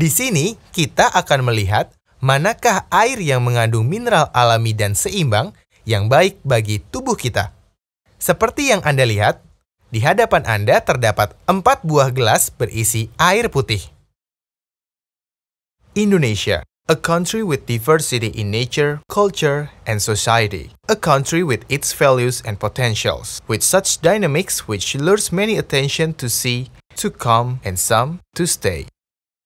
Di sini, kita akan melihat manakah air yang mengandung mineral alami dan seimbang yang baik bagi tubuh kita. Seperti yang Anda lihat, di hadapan Anda terdapat empat buah gelas berisi air putih. Indonesia, a country with diversity in nature, culture, and society. A country with its values and potentials, with such dynamics which lures many attention to see, to come, and some to stay.